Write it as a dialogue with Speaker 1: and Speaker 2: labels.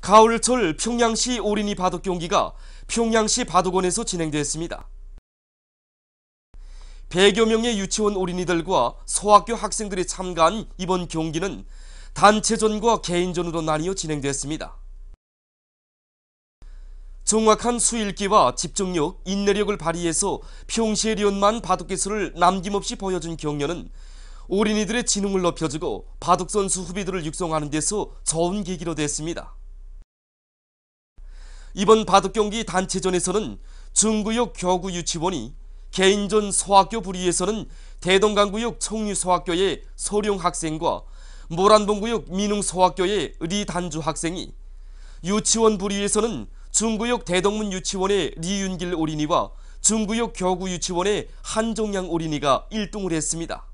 Speaker 1: 가을철 평양시 어린이 바둑 경기가 평양시 바둑원에서 진행되었습니다 100여 명의 유치원 어린이들과 소학교 학생들이 참가한 이번 경기는 단체전과 개인전으로 나뉘어 진행되었습니다 정확한 수읽기와 집중력, 인내력을 발휘해서 평시에 리온만 바둑 기술을 남김없이 보여준 경연은 어린이들의 지능을 높여주고 바둑 선수 후비들을 육성하는 데서 좋은 계기로 됐습니다. 이번 바둑 경기 단체전에서는 중구역 교구 유치원이 개인전 소학교 부리에서는 대동강구역 청유소학교의 소룡 학생과 모란동구역 민흥소학교의 리단주 학생이 유치원 부리에서는 중구역 대동문 유치원의 리윤길 어린이와 중구역 교구 유치원의 한종양 어린이가 1등을 했습니다.